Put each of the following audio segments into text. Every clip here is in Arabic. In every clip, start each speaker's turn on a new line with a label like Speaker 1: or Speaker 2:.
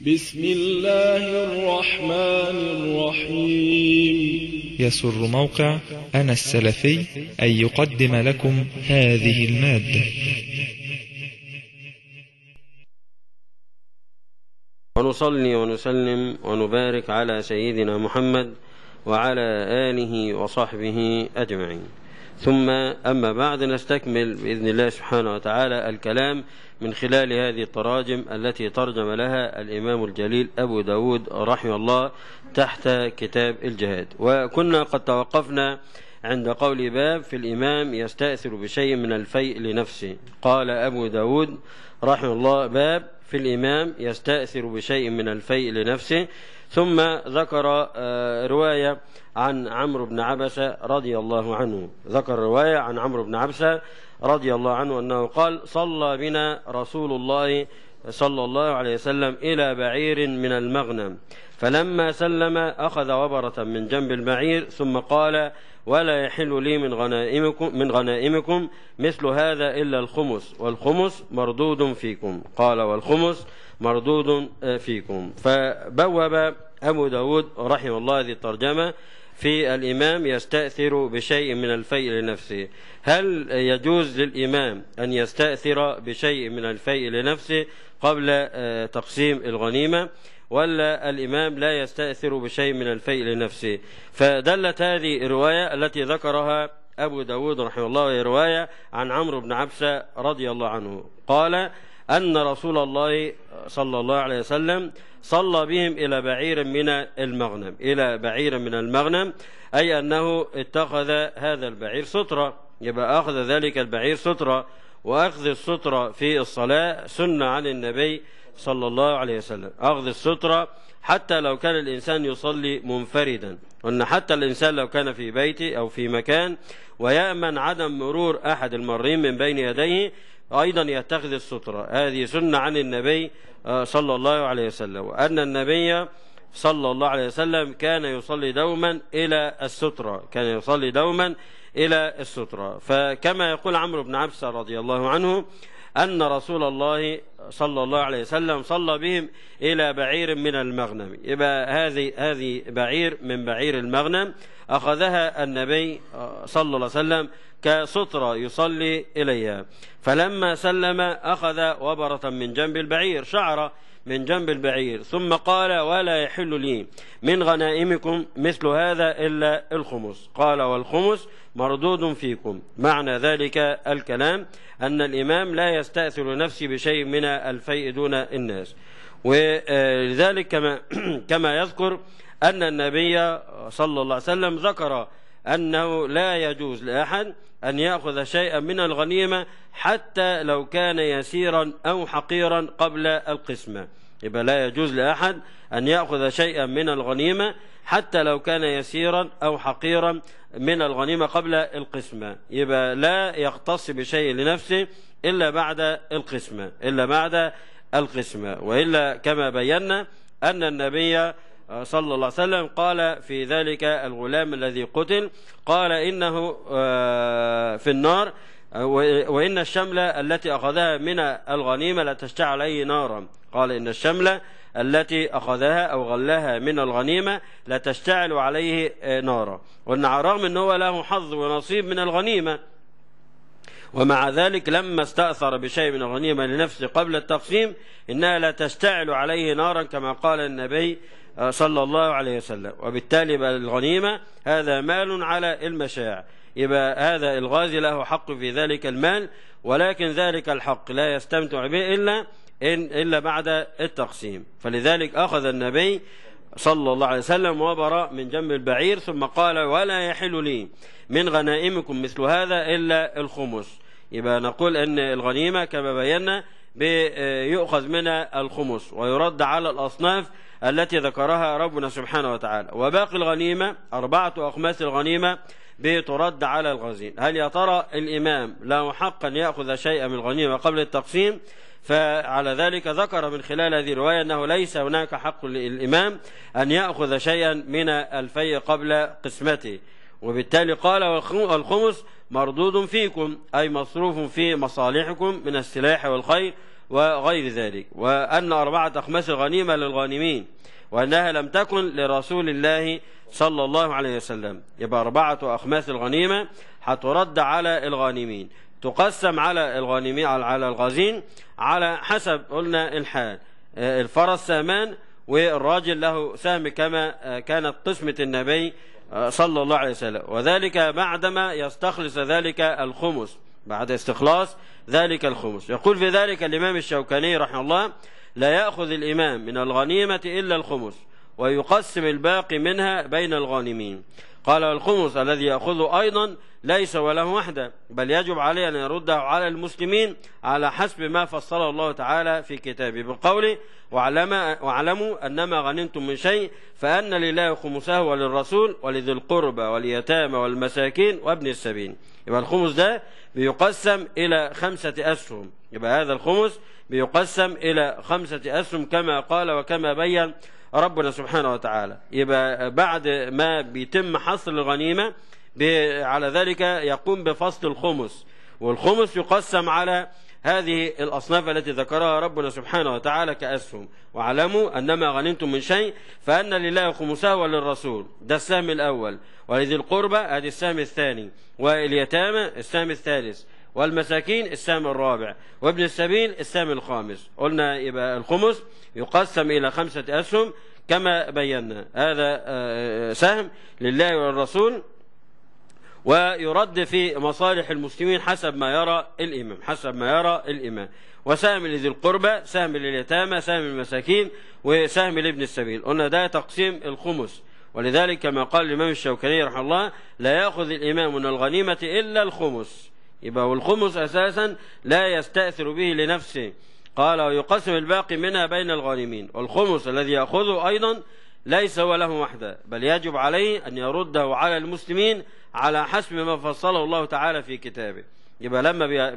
Speaker 1: بسم الله الرحمن الرحيم يسر موقع أنا السلفي أن يقدم لكم هذه المادة ونصلي ونسلم ونبارك على سيدنا محمد وعلى آله وصحبه أجمعين ثم أما بعد نستكمل بإذن الله سبحانه وتعالى الكلام من خلال هذه التراجم التي ترجم لها الإمام الجليل أبو داود رحمه الله تحت كتاب الجهاد وكنا قد توقفنا عند قول باب في الإمام يستأثر بشيء من الفيء لنفسه قال أبو داود رحمه الله باب في الإمام يستأثر بشيء من الفيء لنفسه ثم ذكر آه، رواية عن عمرو بن عبسة رضي الله عنه ذكر رواية عن عمرو بن عبسة رضي الله عنه أنه قال صلى بنا رسول الله صلى الله عليه وسلم إلى بعير من المغنم فلما سلم أخذ وبرة من جنب البعير ثم قال ولا يحل لي من غنائمكم من غنائمكم مثل هذا إلا الخمس والخمس مردود فيكم قال والخمس مردود آه، فيكم فبوب أبو داود رحمه الله هذه الترجمة في الإمام يستأثر بشيء من الفيء لنفسه هل يجوز للإمام أن يستأثر بشيء من الفيء لنفسه قبل آه، تقسيم الغنيمة ولا الإمام لا يستأثر بشيء من الفيء لنفسه فدلت هذه الرواية التي ذكرها أبو داود رحمه الله رواية عن عمرو بن عبسة رضي الله عنه قال أن رسول الله صلى الله عليه وسلم صلى بهم إلى بعير من المغنم إلى بعير من المغنم أي أنه اتخذ هذا البعير سترة يبقى أخذ ذلك البعير سترة وأخذ السترة في الصلاة سنة عن النبي صلى الله عليه وسلم أخذ السترة حتى لو كان الإنسان يصلي منفردا أن حتى الإنسان لو كان في بيته أو في مكان ويأمن عدم مرور أحد المارين من بين يديه أيضا يتخذ السترة هذه سنة عن النبي آه، صلى الله عليه وسلم وأن النبي صلى الله عليه وسلم كان يصلي دوما إلى السترة كان يصلي دوما إلى السترة فكما يقول عمرو بن عبسة رضي الله عنه أن رسول الله صلى الله عليه وسلم صلى بهم إلى بعير من المغنم يبقى هذه هذه بعير من بعير المغنم أخذها النبي صلى الله عليه وسلم كسترة يصلي إليها فلما سلم أخذ وبرة من جنب البعير شعرة من جنب البعير ثم قال ولا يحل لي من غنائمكم مثل هذا إلا الخمس قال والخمس مردود فيكم معنى ذلك الكلام أن الإمام لا يستأثر نفسي بشيء من الفيء دون الناس ولذلك كما, كما يذكر أن النبي صلى الله عليه وسلم ذكر أنه لا يجوز لأحد أن يأخذ شيئا من الغنيمة حتى لو كان يسيرا أو حقيرا قبل القسمة يبقى لا يجوز لأحد أن يأخذ شيئا من الغنيمة حتى لو كان يسيرا أو حقيرا من الغنيمة قبل القسمة يبقى لا يختص بشيء لنفسه إلا بعد القسمة إلا بعد القسمة وإلا كما بينا أن النبي آه، صلى الله عليه وسلم قال في ذلك الغلام الذي قتل قال إنه آه، في النار آه، وإن الشملة التي أخذها من الغنيمة لا تشتعل عليه نارا قال إن الشملة التي أخذها أو غلاها من الغنيمة لا تشتعل عليه نارا وإن على ان أنه له حظ ونصيب من الغنيمة ومع ذلك لما استأثر بشيء من الغنيمة لنفسه قبل التقسيم إنها لا تشتعل عليه نارا كما قال النبي آه، صلى الله عليه وسلم وبالتالي الغنيمة هذا مال على المشاع يبقى هذا الغازي له حق في ذلك المال ولكن ذلك الحق لا يستمتع به إلا إن إلا بعد التقسيم فلذلك أخذ النبي صلى الله عليه وسلم وبراء من جنب البعير ثم قال ولا يحل لي من غنائمكم مثل هذا إلا الخمس يبقى نقول أن الغنيمة كما بينا يؤخذ منها الخمس ويرد على الأصناف التي ذكرها ربنا سبحانه وتعالى وباقي الغنيمة أربعة أخماس الغنيمة بترد على الغزين هل يا ترى الإمام له حقا يأخذ شيئا من الغنيمة قبل التقسيم فعلى ذلك ذكر من خلال هذه الرواية أنه ليس هناك حق للإمام أن يأخذ شيئا من الفي قبل قسمته وبالتالي قال والخمس مردود فيكم أي مصروف في مصالحكم من السلاح والخير وغير ذلك وأن أربعة أخماس غنيمة للغانمين وأنها لم تكن لرسول الله صلى الله عليه وسلم يبقى أربعة أخماس الغنيمة هترد على الغانمين تقسم على الغانمين على الغازين على حسب قلنا الحال آه، الفرس سامان والراجل له سهم كما آه، كانت قسمة النبي صلى الله عليه وسلم وذلك بعدما يستخلص ذلك الخمس بعد استخلاص ذلك الخمس يقول في ذلك الإمام الشوكاني رحمه الله لا يأخذ الإمام من الغنيمة إلا الخمس ويقسم الباقي منها بين الغانمين قال الخمس الذي يأخذه أيضا ليس وله وحده بل يجب عليه أن يرده على المسلمين على حسب ما فصله الله تعالى في كتابه بقوله واعلم واعلموا أنما غنمتم من شيء فأن لله خمسه وللرسول ولذي القربى واليتامى والمساكين وابن السبيل يبقى الخمس ده بيقسم إلى خمسة أسهم يبقى هذا الخمس بيقسم إلى خمسة أسهم كما قال وكما بين ربنا سبحانه وتعالى يبقى بعد ما بيتم حصر الغنيمة على ذلك يقوم بفصل الخمس والخمس يقسم على هذه الأصناف التي ذكرها ربنا سبحانه وتعالى كأسهم واعلموا أنما غنمتم من شيء فأن لله خمسه وللرسول ده السهم الأول ولذي القربة هذه السهم الثاني واليتامى السهم الثالث والمساكين السهم الرابع وابن السبيل السهم الخامس قلنا يبقى الخمس يقسم إلى خمسة أسهم كما بينا هذا آه، آه، سهم لله وللرسول ويرد في مصالح المسلمين حسب ما يرى الإمام حسب ما يرى الإمام وسهم لذي القربى سهم لليتامى سهم المساكين وسهم لابن السبيل قلنا ده تقسيم الخمس ولذلك كما قال الإمام الشوكاني رحمه الله لا يأخذ الإمام من الغنيمة إلا الخمس يبقى والخمس أساسا لا يستأثر به لنفسه قال ويقسم الباقي منها بين الغانمين والخمس الذي يأخذه أيضا ليس هو له وحده بل يجب عليه أن يرده على المسلمين على حسب ما فصله الله تعالى في كتابه يبقى لما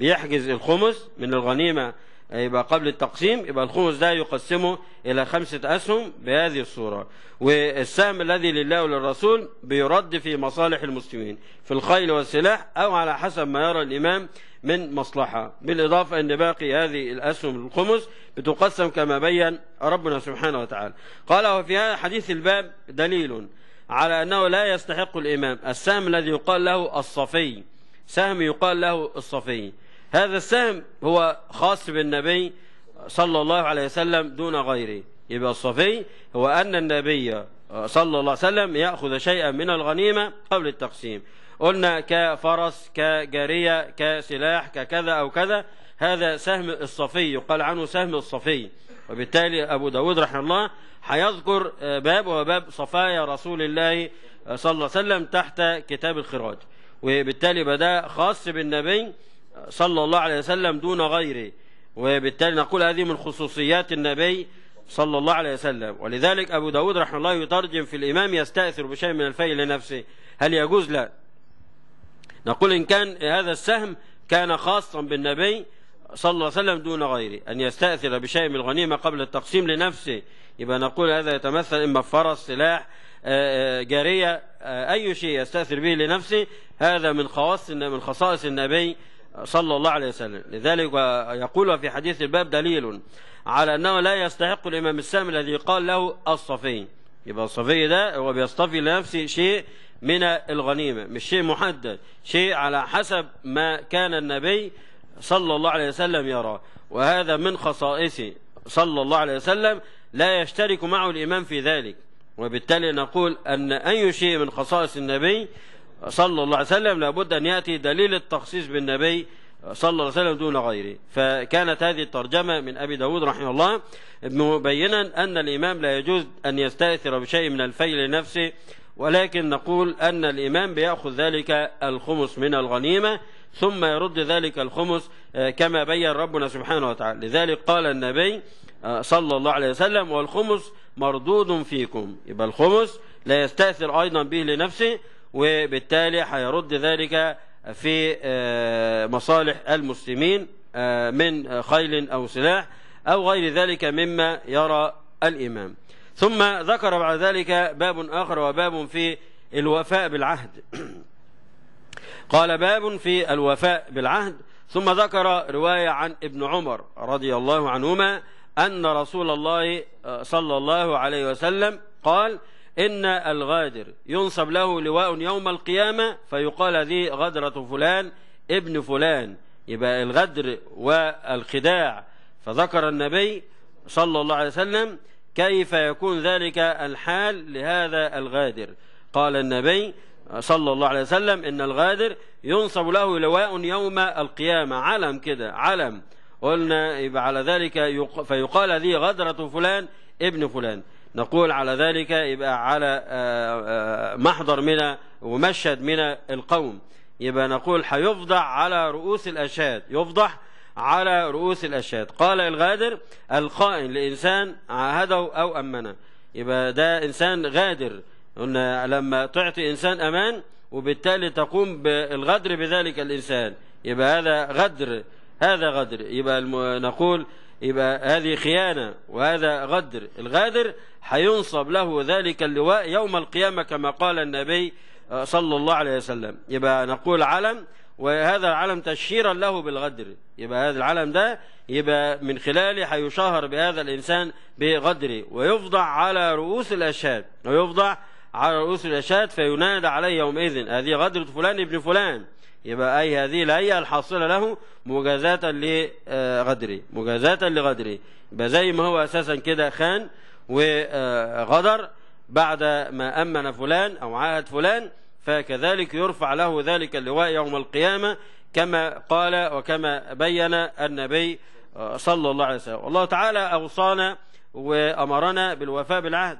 Speaker 1: بيحجز الخمس من الغنيمة يبقى قبل التقسيم يبقى الخمس ده يقسمه إلى خمسة أسهم بهذه الصورة والسهم الذي لله وللرسول بيرد في مصالح المسلمين في الخيل والسلاح أو على حسب ما يرى الإمام من مصلحة بالإضافة أن باقي هذه الأسهم الخمس بتقسم كما بين ربنا سبحانه وتعالى قال وفي هذا حديث الباب دليل على أنه لا يستحق الإمام السهم الذي يقال له الصفي سهم يقال له الصفي هذا السهم هو خاص بالنبي صلى الله عليه وسلم دون غيره يبقى الصفي هو أن النبي صلى الله عليه وسلم يأخذ شيئا من الغنيمة قبل التقسيم قلنا كفرس كجارية كسلاح ككذا أو كذا هذا سهم الصفي يقال عنه سهم الصفي وبالتالي أبو داود رحمه الله هيذكر آه، باب وباب صفايا رسول الله آه، صلى الله عليه وسلم تحت كتاب الخراج وبالتالي بدأ خاص بالنبي آه، صلى الله عليه وسلم دون غيره وبالتالي نقول هذه من خصوصيات النبي صلى الله عليه وسلم ولذلك أبو داود رحمه الله يترجم في الإمام يستأثر بشيء من الفيل لنفسه هل يجوز لا نقول إن كان هذا السهم كان خاصا بالنبي صلى الله عليه وسلم دون غيره أن يستأثر بشيء من الغنيمة قبل التقسيم لنفسه يبقى نقول هذا يتمثل إما فرس سلاح آه، آه، جارية آه، أي شيء يستأثر به لنفسه هذا من خواص من خصائص النبي صلى الله عليه وسلم لذلك يقول في حديث الباب دليل على أنه لا يستحق الإمام السام الذي قال له الصفي يبقى الصفي ده هو بيصطفي لنفسه شيء من الغنيمة مش شيء محدد شيء على حسب ما كان النبي صلى الله عليه وسلم يرى وهذا من خصائصه صلى الله عليه وسلم لا يشترك معه الإمام في ذلك وبالتالي نقول أن أي شيء من خصائص النبي صلى الله عليه وسلم لابد أن يأتي دليل التخصيص بالنبي صلى الله عليه وسلم دون غيره فكانت هذه الترجمة من أبي داود رحمه الله مبينا أن الإمام لا يجوز أن يستأثر بشيء من الفيل لنفسه ولكن نقول أن الإمام بيأخذ ذلك الخمس من الغنيمة ثم يرد ذلك الخمس آه، كما بين ربنا سبحانه وتعالى لذلك قال النبي آه، صلى الله عليه وسلم والخمس مردود فيكم يبقى الخمس لا يستأثر أيضا به لنفسه وبالتالي هيرد ذلك في آه، مصالح المسلمين من خيل أو سلاح أو غير ذلك مما يرى الإمام ثم ذكر بعد ذلك باب آخر وباب في الوفاء بالعهد قال باب في الوفاء بالعهد ثم ذكر رواية عن ابن عمر رضي الله عنهما أن رسول الله آه، صلى الله عليه وسلم قال إن الغادر ينصب له لواء يوم القيامة فيقال ذي غدرة فلان ابن فلان يبقى الغدر والخداع فذكر النبي صلى الله عليه وسلم كيف يكون ذلك الحال لهذا الغادر قال النبي صلى الله عليه وسلم إن الغادر ينصب له لواء يوم القيامة علم كده علم قلنا يبقى على ذلك فيقال هذه غدرة فلان ابن فلان نقول على ذلك يبقى على آه، آه، محضر من ومشهد من القوم يبقى نقول حيفضح على رؤوس الأشهاد يفضح على رؤوس الأشهاد قال الغادر الخائن لإنسان عاهده أو أمنه يبقى ده إنسان غادر قلنا لما تعطي إنسان أمان وبالتالي تقوم بالغدر بذلك الإنسان يبقى هذا غدر هذا غدر يبقى نقول يبقى هذه خيانة وهذا غدر الغادر حينصب له ذلك اللواء يوم القيامة كما قال النبي صلى الله عليه وسلم يبقى نقول علم وهذا العلم تشهيرا له بالغدر يبقى هذا العلم ده يبقى من خلاله حيشهر بهذا الإنسان بغدره ويفضع على رؤوس الأشهاد ويفضع على رؤوس الأشاد فينادى عليه يومئذ هذه غدرة فلان ابن فلان يبقى أي هذه الهيئة الحاصلة له مجازاة لغدره آه، مجازاة لغدره يبقى زي ما هو أساسا كده خان وغدر بعد ما أمن فلان أو عاهد فلان فكذلك يرفع له ذلك اللواء يوم القيامة كما قال وكما بين النبي آه، صلى الله عليه وسلم والله تعالى أوصانا وأمرنا بالوفاء بالعهد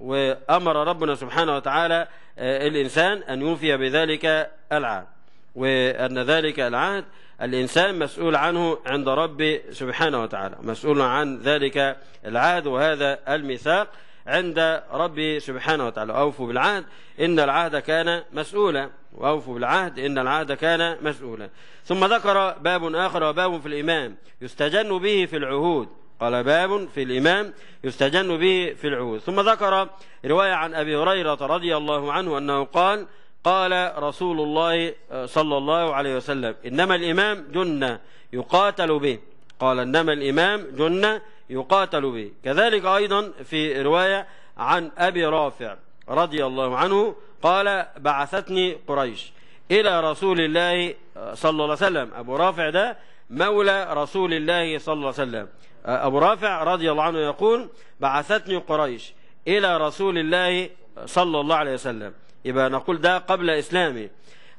Speaker 1: وأمر ربنا سبحانه وتعالى آه، الإنسان أن يوفي بذلك العهد وأن ذلك العهد الإنسان مسؤول عنه عند ربه سبحانه وتعالى مسؤول عن ذلك العهد وهذا الميثاق عند ربه سبحانه وتعالى أوفوا بالعهد إن العهد كان مسؤولا وأوفوا بالعهد إن العهد كان مسؤولا ثم ذكر باب آخر وباب في الإمام يستجن به في العهود قال باب في الإمام يستجن به في العهود ثم ذكر رواية عن أبي هريرة رضي الله عنه أنه قال قال رسول الله آه، صلى الله عليه وسلم إنما الإمام جنة يقاتل به قال إنما الإمام جنة يقاتل به كذلك أيضا في رواية عن أبي رافع رضي الله عنه قال بعثتني قريش إلى رسول الله صلى الله عليه وسلم أبو رافع ده مولى رسول الله صلى الله عليه وسلم أبو رافع رضي الله عنه يقول بعثتني قريش إلى رسول الله صلى الله عليه وسلم يبقى نقول ده قبل إسلامه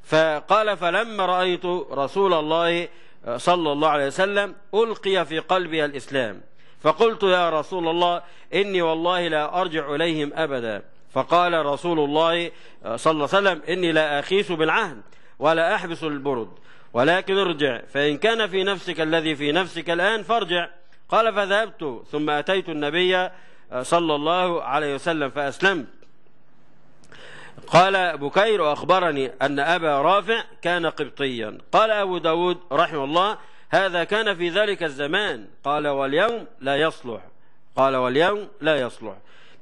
Speaker 1: فقال فلما رأيت رسول الله صلى الله عليه وسلم ألقي في قلبي الإسلام فقلت يا رسول الله إني والله لا أرجع إليهم أبدا فقال رسول الله آه، صلى الله عليه وسلم إني لا أخيس بالعهد ولا أحبس البرد ولكن ارجع فإن كان في نفسك الذي في نفسك الآن فارجع قال فذهبت ثم أتيت النبي آه، صلى الله عليه وسلم فأسلمت قال بكير أخبرني أن أبا رافع كان قبطيا قال أبو داود رحمه الله هذا كان في ذلك الزمان قال واليوم لا يصلح قال واليوم لا يصلح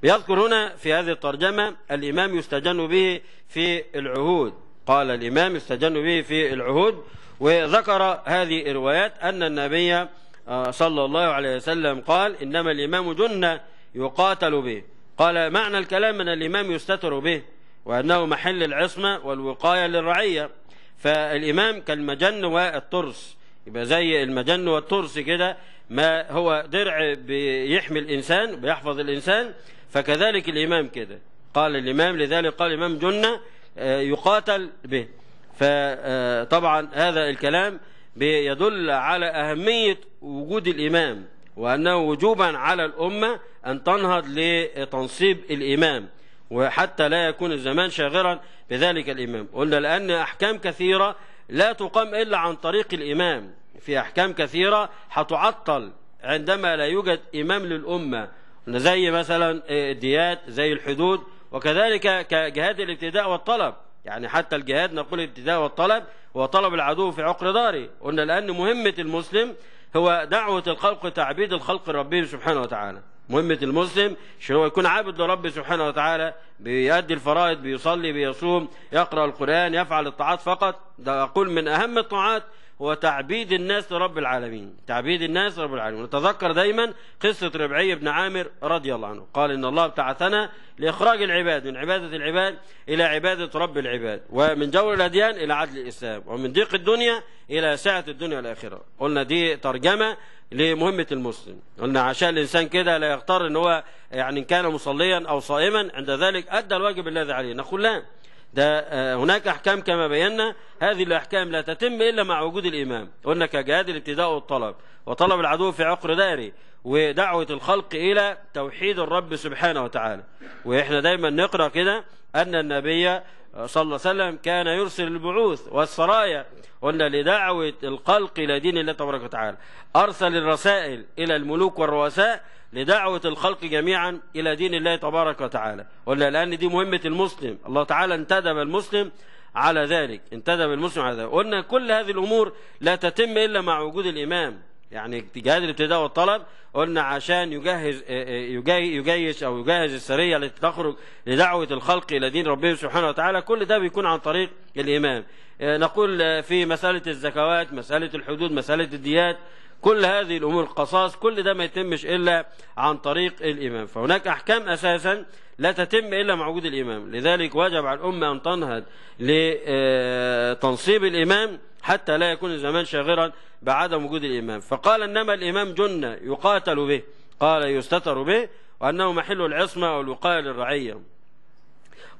Speaker 1: بيذكر هنا في هذه الترجمة الإمام يستجن به في العهود قال الإمام يستجن به في العهود وذكر هذه الروايات أن النبي آه، صلى الله عليه وسلم قال إنما الإمام جنة يقاتل به قال معنى الكلام أن الإمام يستتر به وأنه محل العصمة والوقاية للرعية فالإمام كالمجن والترس يبقى زي المجن والترس كده ما هو درع بيحمي الإنسان بيحفظ الإنسان فكذلك الإمام كده قال الإمام لذلك قال الإمام جنة آه، يقاتل به فطبعا آه، هذا الكلام يدل على أهمية وجود الإمام وأنه وجوبا على الأمة أن تنهض لتنصيب الإمام وحتى لا يكون الزمان شاغرا بذلك الإمام قلنا لأن أحكام كثيرة لا تقام إلا عن طريق الإمام في أحكام كثيرة هتعطل عندما لا يوجد إمام للأمة زي مثلا إيه، الديات زي الحدود وكذلك كجهاد الابتداء والطلب يعني حتى الجهاد نقول الابتداء والطلب هو طلب العدو في عقر داره قلنا لأن مهمة المسلم هو دعوة الخلق تعبيد الخلق لربهم سبحانه وتعالى مهمة المسلم شو هو يكون عابد لرب سبحانه وتعالى بيؤدي الفرائض بيصلي بيصوم يقرأ القرآن يفعل الطاعات فقط ده أقول من أهم الطاعات وتعبيد الناس لرب العالمين تعبيد الناس لرب العالمين نتذكر دايما قصة ربعي بن عامر رضي الله عنه قال إن الله ابتعثنا لإخراج العباد من عبادة العباد إلى عبادة رب العباد ومن جور الأديان إلى عدل الإسلام ومن ضيق الدنيا إلى سعة الدنيا الآخرة قلنا دي ترجمة لمهمة المسلم قلنا عشان الإنسان كده لا يختار إن هو يعني إن كان مصليا أو صائما عند ذلك أدى الواجب الذي عليه نقول لا ده آه، هناك أحكام كما بينا هذه الأحكام لا تتم إلا مع وجود الإمام قلنا كجهاد الابتداء والطلب وطلب العدو في عقر داري ودعوة الخلق إلى توحيد الرب سبحانه وتعالى وإحنا دايما نقرأ كده أن النبي صلى الله عليه وسلم كان يرسل البعوث والسرايا قلنا لدعوة الخلق إلى دين الله تبارك وتعالى أرسل الرسائل إلى الملوك والرؤساء لدعوة الخلق جميعا إلى دين الله تبارك وتعالى ولا لأن دي مهمة المسلم الله تعالى انتدب المسلم على ذلك انتدب المسلم على ذلك قلنا كل هذه الأمور لا تتم إلا مع وجود الإمام يعني جهاد الابتداء والطلب قلنا عشان يجهز آه، آه، يجيش او يجهز السريه التي تخرج لدعوه الخلق الى دين ربهم سبحانه وتعالى كل ده بيكون عن طريق الامام آه، نقول في مساله الزكوات مساله الحدود مساله الديات كل هذه الامور القصاص كل ده ما يتمش الا عن طريق الامام فهناك احكام اساسا لا تتم الا مع وجود الامام لذلك وجب على الامه ان تنهض لتنصيب الامام حتى لا يكون الزمان شاغرا بعدم وجود الإمام فقال إنما الإمام جنة يقاتل به قال يستتر به وأنه محل العصمة والوقاية للرعية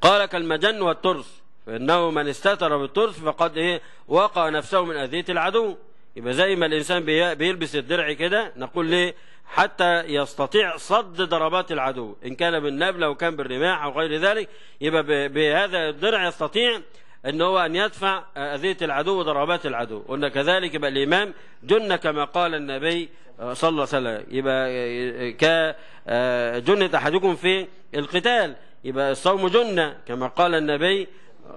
Speaker 1: قال كالمجن والترس فإنه من استتر بالترس فقد إيه وقع نفسه من أذية العدو يبقى زي ما الإنسان بيلبس الدرع كده نقول ليه حتى يستطيع صد ضربات العدو إن كان بالنبلة كان بالرماح أو غير ذلك يبقى بهذا الدرع يستطيع ان هو ان يدفع آه، اذيه العدو وضربات العدو قلنا كذلك يبقى الامام جنه كما قال النبي آه، صلى الله عليه وسلم يبقى آه، كجنه احدكم في القتال يبقى الصوم جنه كما قال النبي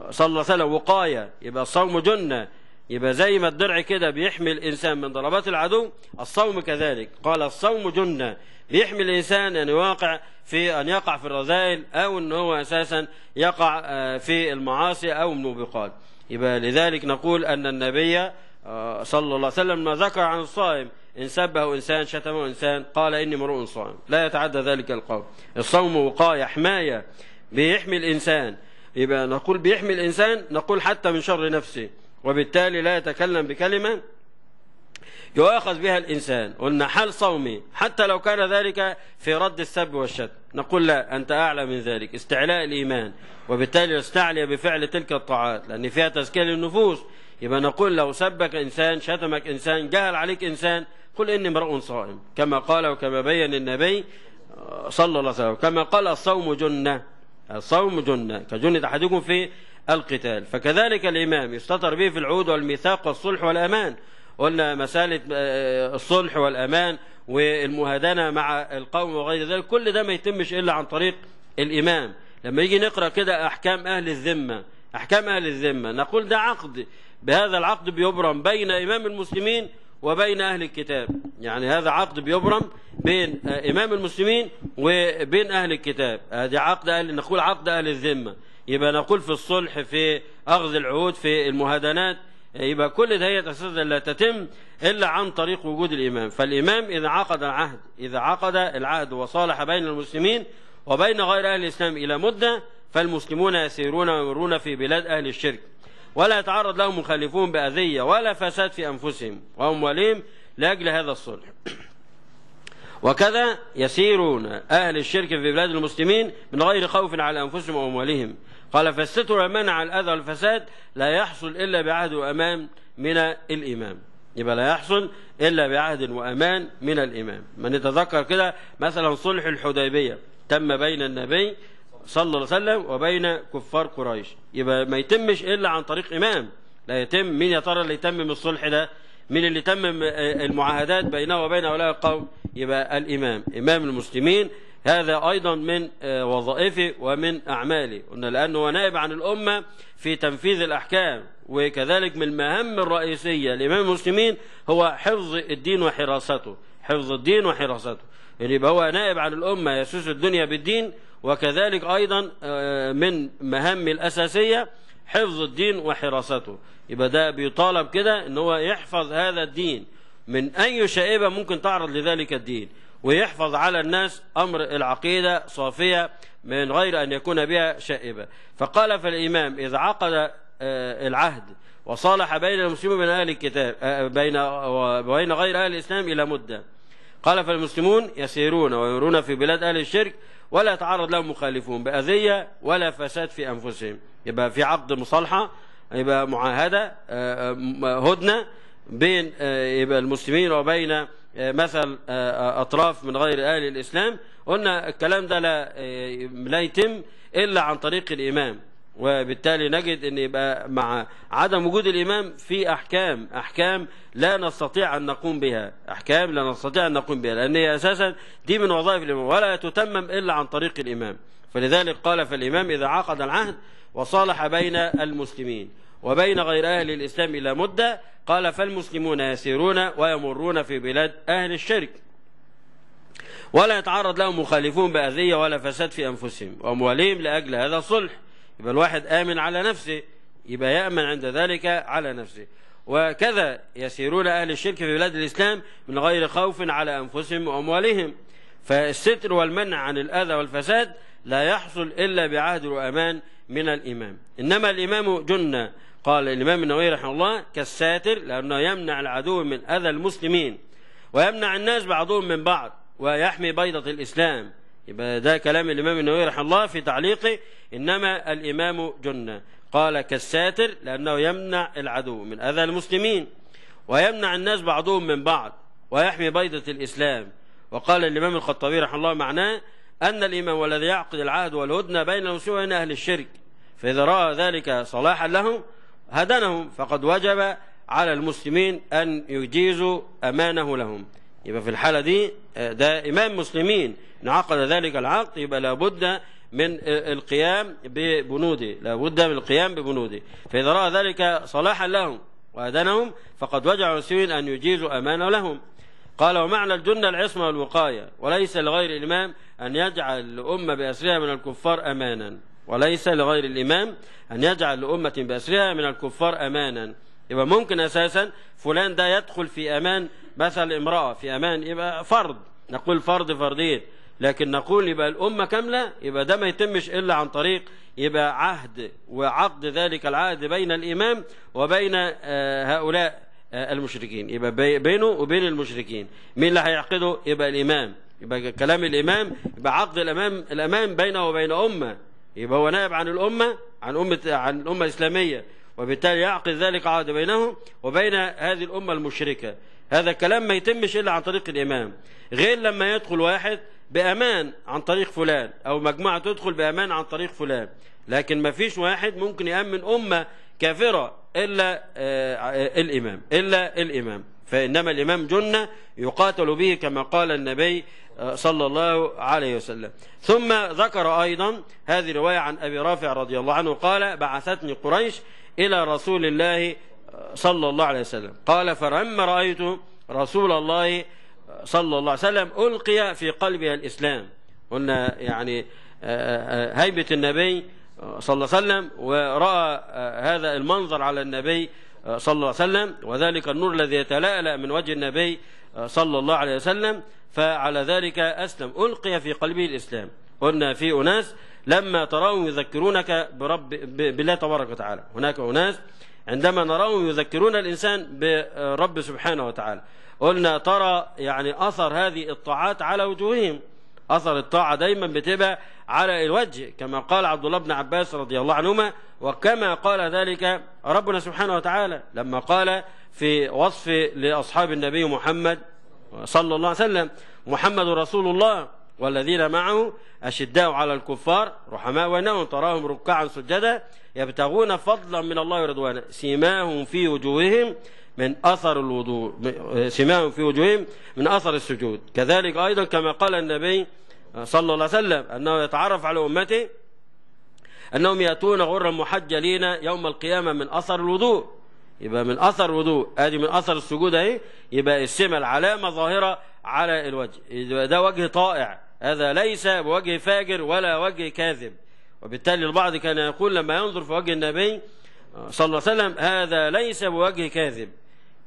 Speaker 1: صلى الله عليه وسلم وقايه يبقى الصوم جنه يبقى زي ما الدرع كده بيحمي الانسان من ضربات العدو الصوم كذلك قال الصوم جنه بيحمي الانسان ان يعني يواقع في أن يقع في الرذائل أو ان هو أساسا يقع آه، في المعاصي أو الموبقات يبقى لذلك نقول أن النبي آه، صلى الله عليه وسلم ما ذكر عن الصائم إن سبه إنسان شتمه إنسان قال إني مرء صائم لا يتعدى ذلك القول الصوم وقاية حماية بيحمي الإنسان يبقى نقول بيحمي الإنسان نقول حتى من شر نفسه وبالتالي لا يتكلم بكلمة يؤاخذ بها الإنسان قلنا حال صومي حتى لو كان ذلك في رد السب والشتم نقول لا أنت أعلى من ذلك استعلاء الإيمان وبالتالي يستعلي بفعل تلك الطاعات لأن فيها تزكية للنفوس يبقى نقول لو سبك إنسان شتمك إنسان جهل عليك إنسان قل إني امرؤ صائم كما قال وكما بين النبي آه، صلى الله عليه وسلم كما قال الصوم جنة الصوم جنة كجنة أحدكم في القتال فكذلك الإمام يستطر به في العود والميثاق والصلح والأمان قلنا مسألة آه، آه، الصلح والأمان والمهادنة مع القوم وغير ذلك كل ده ما يتمش إلا عن طريق الإمام لما يجي نقرأ كده أحكام أهل الذمة أحكام أهل الذمة نقول ده عقد بهذا العقد بيبرم بين إمام المسلمين وبين أهل الكتاب يعني هذا عقد بيبرم بين آه، إمام المسلمين وبين أهل الكتاب هذا عقد أهل نقول عقد أهل الذمة يبقى نقول في الصلح في أخذ العهود في المهادنات إيه، يبقى كل ده هي تأسيسات لا تتم إلا عن طريق وجود الإمام فالإمام إذا عقد العهد إذا عقد العهد وصالح بين المسلمين وبين غير أهل الإسلام إلى مدة فالمسلمون يسيرون ويمرون في بلاد أهل الشرك ولا يتعرض لهم مخالفون بأذية ولا فساد في أنفسهم وأموالهم لأجل هذا الصلح وكذا يسيرون أهل الشرك في بلاد المسلمين من غير خوف على أنفسهم وأموالهم قال فالستر منع الأذى والفساد لا يحصل إلا بعهد وأمان من الإمام يبقى لا يحصل إلا بعهد وأمان من الإمام من يتذكر كده مثلا صلح الحديبية تم بين النبي صلى الله عليه وسلم وبين كفار قريش يبقى ما يتمش إلا عن طريق إمام لا يتم مين يا ترى اللي يتمم الصلح ده من اللي تمم آه، المعاهدات بينه وبين أولئك القوم يبقى الإمام إمام المسلمين هذا أيضا من آه، وظائفه ومن أعماله قلنا لأنه هو نائب عن الأمة في تنفيذ الأحكام وكذلك من المهام الرئيسية لإمام المسلمين هو حفظ الدين وحراسته حفظ الدين وحراسته يعني يبقى هو نائب عن الأمة يسوس الدنيا بالدين وكذلك أيضا آه، من مهام الأساسية حفظ الدين وحراسته يبقى ده بيطالب كده ان هو يحفظ هذا الدين من أي شائبة ممكن تعرض لذلك الدين ويحفظ على الناس أمر العقيدة صافية من غير أن يكون بها شائبة فقال فالإمام إذا عقد آه، العهد وصالح بين المسلمين وبين أهل الكتاب آه، بين وبين غير أهل الإسلام إلى مدة قال فالمسلمون يسيرون ويرون في بلاد أهل الشرك ولا يتعرض لهم مخالفون بأذية ولا فساد في أنفسهم يبقى في عقد مصالحة يبقى معاهدة آه، هدنة بين يبقى المسلمين وبين آه، مثل آه، آه، أطراف من غير أهل الإسلام قلنا الكلام ده لا, لا يتم إلا عن طريق الإمام وبالتالي نجد أن يبقى مع عدم وجود الإمام في أحكام أحكام لا نستطيع أن نقوم بها أحكام لا نستطيع أن نقوم بها لأن هي أساسا دي من وظائف الإمام ولا تتمم إلا عن طريق الإمام فلذلك قال فالإمام إذا عقد العهد وصالح بين المسلمين وبين غير أهل الإسلام إلى مدة قال فالمسلمون يسيرون ويمرون في بلاد أهل الشرك ولا يتعرض لهم مخالفون بأذية ولا فساد في أنفسهم وأموالهم لأجل هذا الصلح يبقى الواحد آمن على نفسه يبقى يأمن عند ذلك على نفسه وكذا يسيرون أهل الشرك في بلاد الإسلام من غير خوف على أنفسهم وأموالهم فالستر والمنع عن الأذى والفساد لا يحصل إلا بعهد وأمان من الإمام إنما الإمام جنة قال الإمام النووي رحمه الله كالساتر لأنه يمنع العدو من أذى المسلمين ويمنع الناس بعضهم من بعض ويحمي بيضة الإسلام يبقى ده كلام الإمام النووي رحمه الله في تعليقه إنما الإمام جنة قال كالساتر لأنه يمنع العدو من أذى المسلمين ويمنع الناس بعضهم من بعض ويحمي بيضة الإسلام وقال الإمام الخطابي رحمه الله معناه أن الإمام والذي يعقد العهد والهدنة بين المسلمين وبين أهل الشرك فإذا رأى ذلك صلاحا له هدنهم فقد وجب على المسلمين أن يجيزوا أمانه لهم يبقى في الحالة دي ده آه، إمام مسلمين انعقد ذلك العقد يبقى لابد من آه، القيام ببنوده لابد من القيام ببنوده فإذا رأى ذلك صلاحا لهم وأدنهم فقد وجع على المسلمين أن يجيزوا أمانه لهم قال ومعنى الجنة العصمة والوقاية وليس لغير الإمام أن يجعل الأمة بأسرها من الكفار أمانا وليس لغير الإمام أن يجعل لأمة بأسرها من الكفار أمانا يبقى ممكن أساسا فلان ده يدخل في أمان مثل امرأة في أمان يبقى فرض نقول فرض فردين لكن نقول يبقى الأمة كاملة يبقى ده ما يتمش إلا عن طريق يبقى عهد وعقد ذلك العهد بين الإمام وبين آه، هؤلاء آه، المشركين يبقى بينه وبين المشركين مين اللي هيعقده يبقى الإمام يبقى كلام الإمام يبقى عقد الأمام, الأمام بينه وبين أمة يبقى هو نائب عن الأمة عن أمة عن الأمة الإسلامية وبالتالي يعقد ذلك عقد بينهم وبين هذه الأمة المشركة هذا الكلام ما يتمش إلا عن طريق الإمام غير لما يدخل واحد بأمان عن طريق فلان أو مجموعة تدخل بأمان عن طريق فلان لكن ما فيش واحد ممكن يأمن أمة كافرة إلا آه، آه، الإمام إلا الإمام فإنما الإمام جنة يقاتل به كما قال النبي آه، صلى الله عليه وسلم ثم ذكر أيضا هذه رواية عن أبي رافع رضي الله عنه قال بعثتني قريش إلى رسول الله آه، صلى الله عليه وسلم قال فلما رأيت رسول الله آه، صلى الله عليه وسلم ألقي في قلبها الإسلام قلنا يعني هيبة النبي صلى الله عليه وسلم ورأى هذا المنظر على النبي آه، صلى الله عليه وسلم وذلك النور الذي يتلألأ من وجه النبي آه، صلى الله عليه وسلم فعلى ذلك أسلم ألقي في قلبه الإسلام قلنا في أناس لما تراهم يذكرونك برب بالله تبارك وتعالى هناك أناس عندما نراهم يذكرون الإنسان برب سبحانه وتعالى قلنا ترى يعني أثر هذه الطاعات على وجوههم أثر الطاعة دايما بتبقى على الوجه كما قال عبد الله بن عباس رضي الله عنهما وكما قال ذلك ربنا سبحانه وتعالى لما قال في وصف لأصحاب النبي محمد صلى الله عليه وسلم محمد رسول الله والذين معه أشداء على الكفار رحماء بينهم تراهم ركعا سجدا يبتغون فضلا من الله ورضوانا سيماهم في وجوههم من أثر الوضوء سماهم في وجوههم من أثر السجود كذلك أيضا كما قال النبي صلى الله عليه وسلم أنه يتعرف على أمته أنهم يأتون غرا محجلين يوم القيامة من أثر الوضوء يبقى من أثر الوضوء أدي من أثر السجود أهي يبقى السمة العلامة ظاهرة على الوجه يبقى ده وجه طائع هذا ليس بوجه فاجر ولا وجه كاذب وبالتالي البعض كان يقول لما ينظر في وجه النبي صلى الله عليه وسلم هذا ليس بوجه كاذب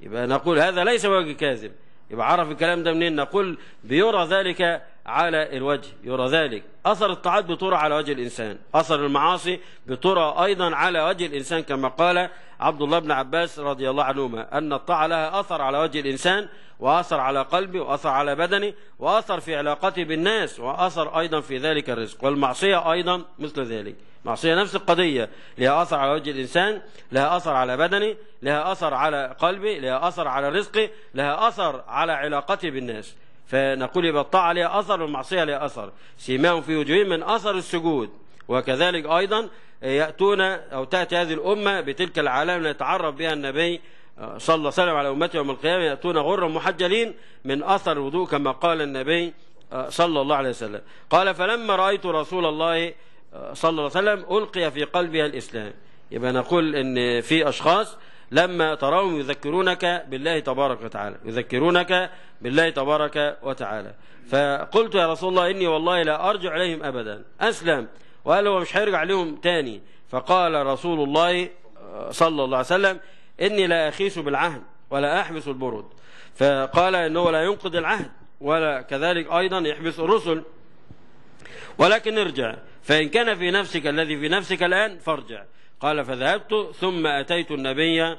Speaker 1: يبقى نقول هذا ليس بوجه كاذب يبقى عرف الكلام ده منين نقول بيرى ذلك على الوجه يرى ذلك أثر الطاعات بترى على وجه الإنسان أثر المعاصي بترى أيضا على وجه الإنسان كما قال عبد الله بن عباس رضي الله عنهما أن الطاعة لها أثر على وجه الإنسان وأثر على قلبه وأثر على بدنه وأثر في علاقته بالناس وأثر أيضا في ذلك الرزق والمعصية أيضا مثل ذلك معصية نفس القضية لها أثر على وجه الإنسان لها أثر على بدنه لها أثر على قلبه لها أثر على رزقه لها أثر على علاقته بالناس فنقول يبقى الطاعة لها أثر والمعصية لها أثر سيماهم في وجوههم من أثر السجود وكذلك أيضا يأتون أو تأتي هذه الأمة بتلك العلامة يتعرف بها النبي صلى الله عليه وسلم على أمته يوم القيامة يأتون غرا محجلين من أثر الوضوء كما قال النبي صلى الله عليه وسلم قال فلما رأيت رسول الله صلى الله عليه وسلم ألقي في قلبها الإسلام يبقى نقول أن في أشخاص لما تراهم يذكرونك بالله تبارك وتعالى يذكرونك بالله تبارك وتعالى فقلت يا رسول الله إني والله لا أرجع عليهم أبدا أسلم وقال هو مش هيرجع لهم تاني فقال رسول الله صلى الله عليه وسلم إني لا أخيس بالعهد ولا أحبس البرد فقال إنه لا ينقض العهد ولا كذلك أيضا يحبس الرسل ولكن ارجع فإن كان في نفسك الذي في نفسك الآن فارجع قال فذهبت ثم أتيت النبي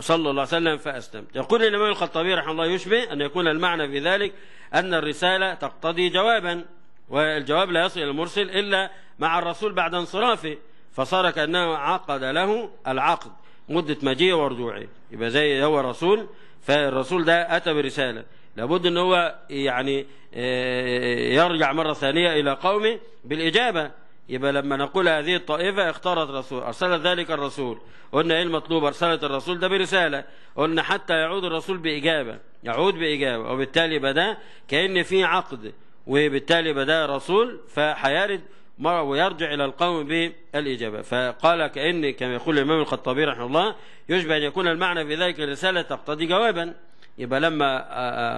Speaker 1: صلى الله عليه وسلم فأسلمت يقول الإمام الخطابي رحمه الله يشبه أن يكون المعنى في ذلك أن الرسالة تقتضي جوابا والجواب لا يصل إلى المرسل إلا مع الرسول بعد انصرافه فصار كأنه عقد له العقد مدة مجيء ورجوعه يبقى زي هو الرسول فالرسول ده أتى برسالة لابد أن هو يعني آه، يرجع مرة ثانية إلى قومه بالإجابة يبقى لما نقول هذه الطائفة اختارت رسول أرسلت ذلك الرسول قلنا إيه المطلوب أرسلت الرسول ده برسالة قلنا حتى يعود الرسول بإجابة يعود بإجابة وبالتالي بدا كأن في عقد وبالتالي بدا رسول فهيرد ويرجع إلى القوم بالإجابة فقال كأن كما يقول الإمام الخطابي رحمه الله يشبه أن يكون المعنى في ذلك الرسالة تقتضي جوابا يبقى لما آه،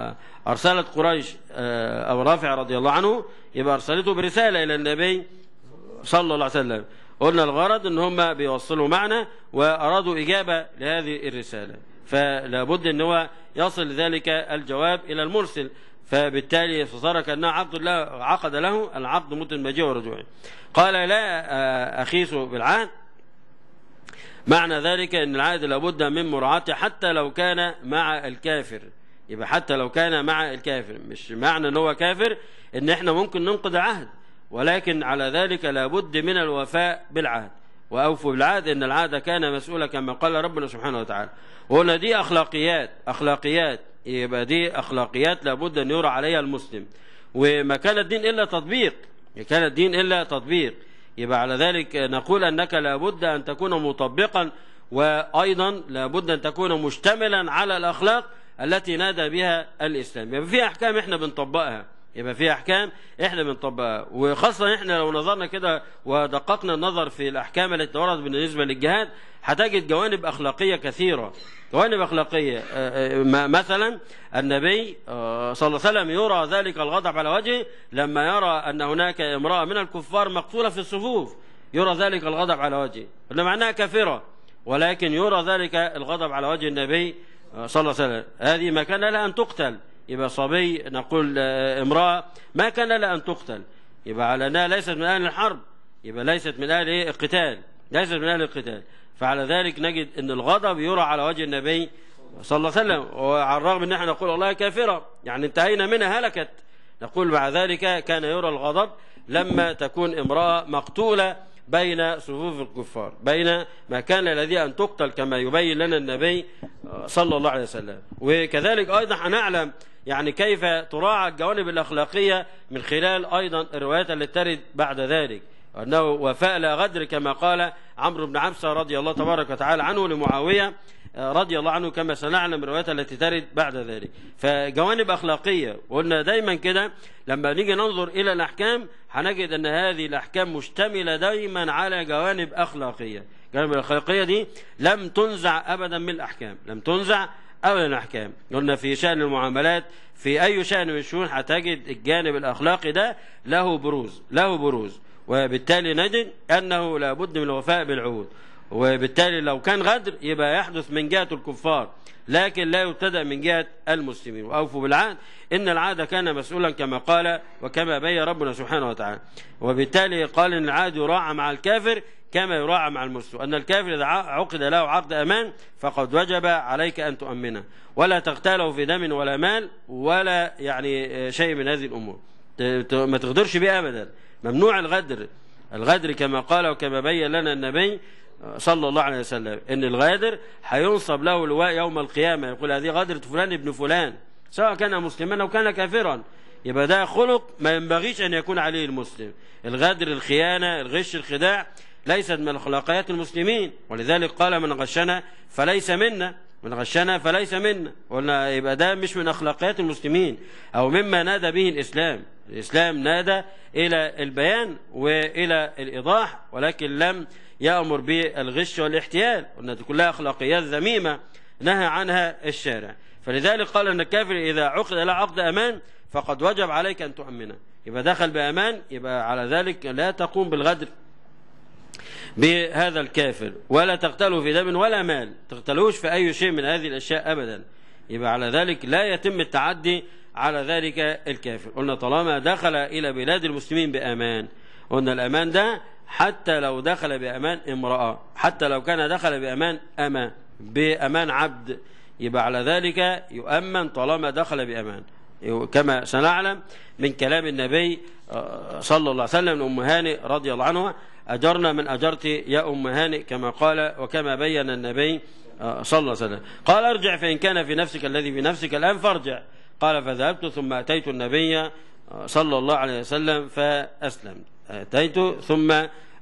Speaker 1: آه، أرسلت قريش أو آه، رافع رضي الله عنه يبقى أرسلته برسالة إلى النبي صلى الله عليه وسلم قلنا الغرض ان هم بيوصلوا معنا وارادوا اجابه لهذه الرساله فلا بد ان هو يصل ذلك الجواب الى المرسل فبالتالي فصار كانه عقد له عقد له العقد مت المجيء والرجوع قال لا اخيس بالعهد معنى ذلك أن العهد لابد من مراعاته حتى لو كان مع الكافر يبقى حتى لو كان مع الكافر مش معنى أن هو كافر أن احنا ممكن ننقض عهد ولكن على ذلك لابد من الوفاء بالعهد وأوفوا بالعهد إن العهد كان مسؤولا كما قال ربنا سبحانه وتعالى وهنا دي أخلاقيات أخلاقيات يبقى دي أخلاقيات لابد أن يرى عليها المسلم وما كان الدين إلا تطبيق ما كان الدين إلا تطبيق يبقى على ذلك نقول أنك لابد أن تكون مطبقا وأيضا لابد أن تكون مشتملا على الأخلاق التي نادى بها الإسلام يبقى في أحكام إحنا بنطبقها يبقى في احكام احنا بنطبقها وخاصه احنا لو نظرنا كده ودققنا النظر في الاحكام التي وردت بالنسبه للجهاد هتجد جوانب اخلاقيه كثيره جوانب اخلاقيه آه، آه، مثلا النبي آه، صلى الله عليه وسلم يرى ذلك الغضب على وجهه لما يرى ان هناك امراه من الكفار مقتوله في الصفوف يرى ذلك الغضب على وجهه اللي معناها كافره ولكن يرى ذلك الغضب على وجه النبي صلى الله عليه وسلم هذه ما كان لها ان تقتل يبقى صبي نقول آه، آه، امرأة ما كان لها أن تقتل يبقى على أنها ليست من أهل الحرب يبقى ليست من أهل ايه القتال ليست من أهل القتال فعلى ذلك نجد أن الغضب يرى على وجه النبي صلى الله عليه وسلم وعلى الرغم أن احنا نقول والله كافرة يعني انتهينا منها هلكت نقول مع ذلك كان يرى الغضب لما تكون امرأة مقتولة بين صفوف الكفار بين ما كان الذي أن تقتل كما يبين لنا النبي آه، صلى الله عليه وسلم وكذلك أيضا هنعلم يعني كيف تراعى الجوانب الأخلاقية من خلال أيضا الروايات التي ترد بعد ذلك أنه وفاء لا غدر كما قال عمرو بن عبسة رضي الله تبارك وتعالى عنه لمعاوية رضي الله عنه كما سنعلم الروايات التي ترد بعد ذلك فجوانب أخلاقية وقلنا دايما كده لما نيجي ننظر إلى الأحكام هنجد أن هذه الأحكام مشتملة دايما على جوانب أخلاقية الجوانب الأخلاقية دي لم تنزع أبدا من الأحكام لم تنزع أبدا من الأحكام قلنا في شأن المعاملات في أي شأن من الشؤون هتجد الجانب الأخلاقي ده له بروز له بروز وبالتالي نجد أنه لابد من الوفاء بالعهود وبالتالي لو كان غدر يبقى يحدث من جهة الكفار لكن لا يبتدأ من جهة المسلمين وأوفوا بالعهد إن العهد كان مسؤولا كما قال وكما بين ربنا سبحانه وتعالى وبالتالي قال إن العهد يراعى مع الكافر كما يراعى مع المسلم أن الكافر إذا عقد له عقد أمان فقد وجب عليك أن تؤمنه ولا تغتاله في دم ولا مال ولا يعني آه، شيء من هذه الأمور ما تغدرش بيه أبدا ممنوع الغدر الغدر كما قال وكما بين لنا النبي صلى الله عليه وسلم ان الغادر هينصب له لواء يوم القيامة يقول هذه غادرة فلان ابن فلان سواء كان مسلما أو كان كافرا يبقى ده خلق ما ينبغيش أن يكون عليه المسلم الغدر الخيانة الغش الخداع ليست من أخلاقيات المسلمين ولذلك قال من غشنا فليس منا من غشنا فليس منا قلنا يبقى ده مش من أخلاقيات المسلمين أو مما نادى به الإسلام الإسلام نادى إلى البيان وإلى الإيضاح ولكن لم يأمر بالغش والاحتيال وأن كلها أخلاقيات ذميمة نهى عنها الشارع فلذلك قال أن الكافر إذا عقد له عقد أمان فقد وجب عليك أن تؤمنه يبقى دخل بأمان يبقى على ذلك لا تقوم بالغدر بهذا الكافر ولا تقتله في دم ولا مال تقتلوش في أي شيء من هذه الأشياء أبدا يبقى على ذلك لا يتم التعدي على ذلك الكافر قلنا طالما دخل إلى بلاد المسلمين بأمان قلنا الأمان ده حتى لو دخل بأمان امرأة حتى لو كان دخل بأمان أما بأمان عبد يبقى على ذلك يؤمن طالما دخل بأمان كما سنعلم من كلام النبي آه، صلى الله عليه وسلم لأم هاني رضي الله عنها أجرنا من أجرت يا أم هاني كما قال وكما بين النبي آه، صلى الله عليه وسلم قال ارجع فإن كان في نفسك الذي في نفسك الآن فارجع قال فذهبت ثم أتيت النبي آه، صلى الله عليه وسلم فأسلمت أتيته ثم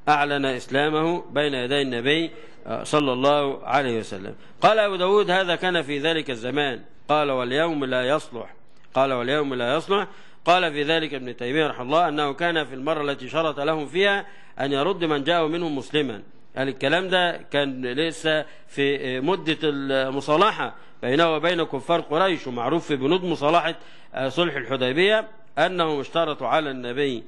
Speaker 1: أعلن إسلامه بين يدي النبي آه، صلى الله عليه وسلم قال أبو داود هذا كان في ذلك الزمان قال واليوم لا يصلح قال واليوم لا يصلح قال في ذلك ابن تيمية رحمه الله أنه كان في المرة التي شرط لهم فيها أن يرد من جاءوا منهم مسلما يعني الكلام ده كان لسه في آه، مدة المصالحة بينه وبين كفار قريش ومعروف في بنود مصالحة آه، صلح الحديبية أنهم اشترطوا على النبي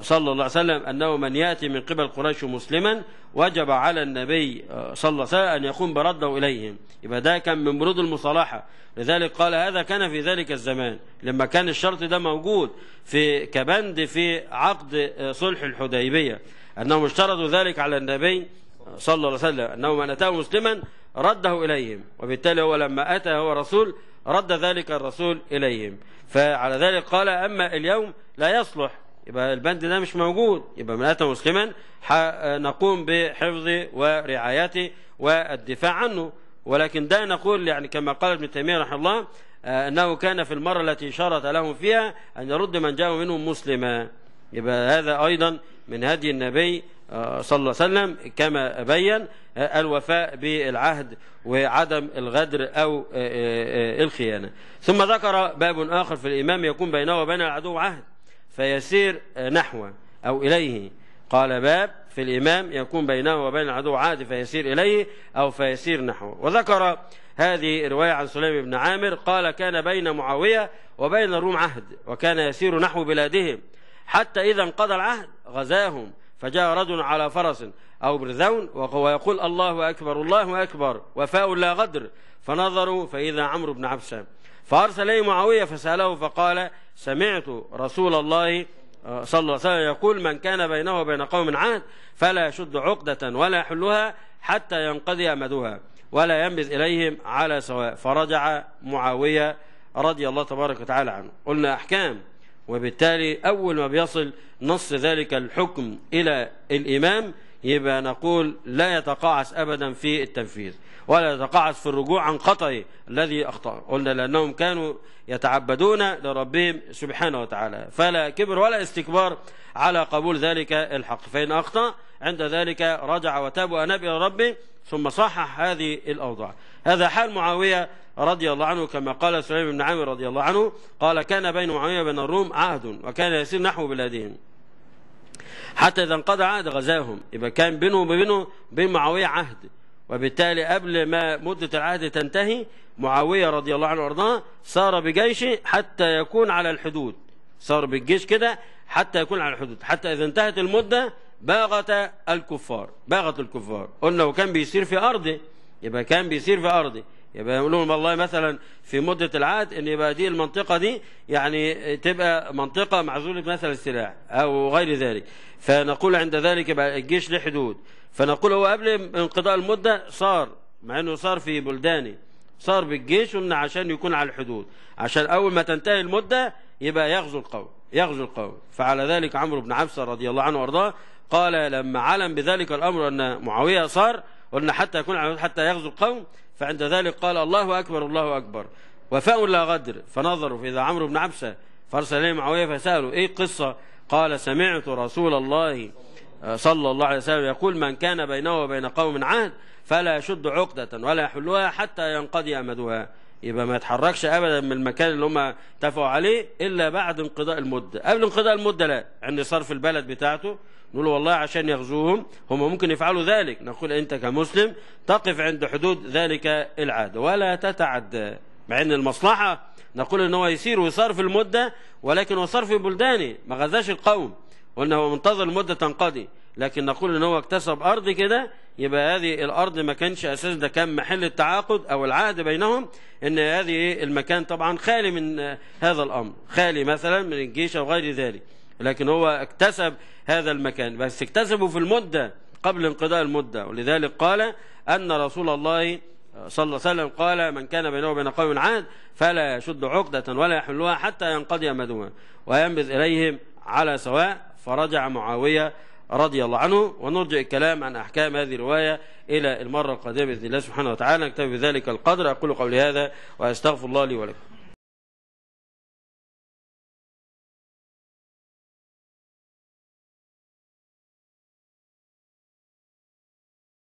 Speaker 1: صلى الله عليه وسلم أنه من يأتي من قبل قريش مسلما وجب على النبي آه، صلى الله عليه وسلم أن يقوم برده إليهم يبقى ده كان من برود المصالحة لذلك قال هذا كان في ذلك الزمان لما كان الشرط ده موجود في كبند في عقد آه، صلح الحديبية أنهم اشترطوا ذلك على النبي آه، صلى الله عليه وسلم أنه من أتاه مسلما رده إليهم وبالتالي هو لما أتى هو رسول رد ذلك الرسول إليهم فعلى ذلك قال أما اليوم لا يصلح يبقى البند ده مش موجود يبقى من أتى مسلما نقوم بحفظه ورعايته والدفاع عنه ولكن ده نقول يعني كما قال ابن تيمية رحمه الله آه، أنه كان في المرة التي شرط لهم فيها أن يرد من جاء منهم مسلما يبقى هذا أيضا من هدي النبي آه، صلى الله عليه وسلم كما بين آه، الوفاء بالعهد وعدم الغدر أو الخيانة ثم ذكر باب آخر في الإمام يكون بينه وبين العدو عهد فيسير آه، نحوه أو إليه قال باب في الإمام يكون بينه وبين العدو عهد فيسير إليه أو فيسير نحوه وذكر هذه رواية عن سليم بن عامر قال كان بين معاوية وبين الروم عهد وكان يسير نحو بلادهم حتى إذا انقضى العهد غزاهم فجاء رجل على فرس أو برذون وهو يقول الله أكبر الله أكبر وفاء لا غدر فنظروا فإذا عمرو بن عبسة فأرسل إليه معاوية فسأله فقال سمعت رسول الله آه، صلى الله عليه وسلم يقول من كان بينه وبين قوم عهد فلا يشد عقدة ولا يحلها حتى ينقضي أمدها ولا ينبذ إليهم على سواء فرجع معاوية رضي الله تبارك وتعالى عنه قلنا أحكام وبالتالي أول ما بيصل نص ذلك الحكم إلى الإمام يبقى نقول لا يتقاعس أبدا في التنفيذ ولا يتقاعس في الرجوع عن خطئه الذي أخطأ قلنا لأنهم كانوا يتعبدون لربهم سبحانه وتعالى فلا كبر ولا استكبار على قبول ذلك الحق فإن أخطأ عند ذلك رجع وتاب وأناب إلى ربه ثم صحح هذه الأوضاع هذا حال معاوية رضي الله عنه كما قال سليم بن عامر رضي الله عنه قال كان بين معاوية وبين الروم عهد وكان يسير نحو بلادهم حتى إذا انقضى عهد غزاهم يبقى كان بينه وبينه بين معاوية عهد وبالتالي قبل ما مدة العهد تنتهي معاوية رضي الله عنه وارضاه سار بجيشه حتى يكون على الحدود سار بالجيش كده حتى يكون على الحدود حتى إذا انتهت المدة باغت الكفار باغت الكفار قلنا وكان بيسير في أرضه يبقى كان بيسير في أرضه يبقى يقول لهم والله مثلا في مدة العهد ان يبقى دي المنطقة دي يعني تبقى منطقة معزولة مثلا السلاح او غير ذلك فنقول عند ذلك يبقى الجيش له حدود فنقول هو قبل انقضاء المدة صار مع انه صار في بلداني صار بالجيش ومن عشان يكون على الحدود عشان اول ما تنتهي المدة يبقى يغزو القوم يغزو القوم فعلى ذلك عمرو بن عبسة رضي الله عنه وارضاه قال لما علم بذلك الامر ان معاوية صار قلنا حتى يكون على حتى يغزو القوم فعند ذلك قال الله أكبر الله أكبر وفاء لا غدر فنظروا فإذا عمرو بن عبسة فأرسل إليه معاوية فسألوا إيه القصة قال سمعت رسول الله آه، صلى الله عليه وسلم يقول من كان بينه وبين قوم عهد فلا يشد عقدة ولا يحلها حتى ينقضي أمدها يبقى ما يتحركش ابدا من المكان اللي هم اتفقوا عليه الا بعد انقضاء المده قبل انقضاء المده لا عند صرف البلد بتاعته نقول والله عشان يغزوهم هم ممكن يفعلوا ذلك نقول انت كمسلم تقف عند حدود ذلك العاده ولا تتعدى مع ان المصلحه نقول ان هو يسير ويصرف المده ولكن هو صرف بلداني ما غزاش القوم قلنا هو منتظر المدة تنقضي لكن نقول ان هو اكتسب ارض كده يبقى هذه الارض ما كانش اساس ده كان محل التعاقد او العهد بينهم ان هذه المكان طبعا خالي من هذا الامر خالي مثلا من الجيش او غير ذلك لكن هو اكتسب هذا المكان بس اكتسبه في المدة قبل انقضاء المدة ولذلك قال ان رسول الله صلى الله عليه وسلم قال من كان بينه وبين قوم عهد فلا يشد عقدة ولا يحلها حتى ينقضي مدوها وينبذ إليهم على سواء فرجع معاوية رضي الله عنه ونرجع الكلام عن أحكام هذه الرواية إلى المرة القادمة بإذن الله سبحانه وتعالى نكتب بذلك القدر أقول قولي هذا وأستغفر الله لي ولكم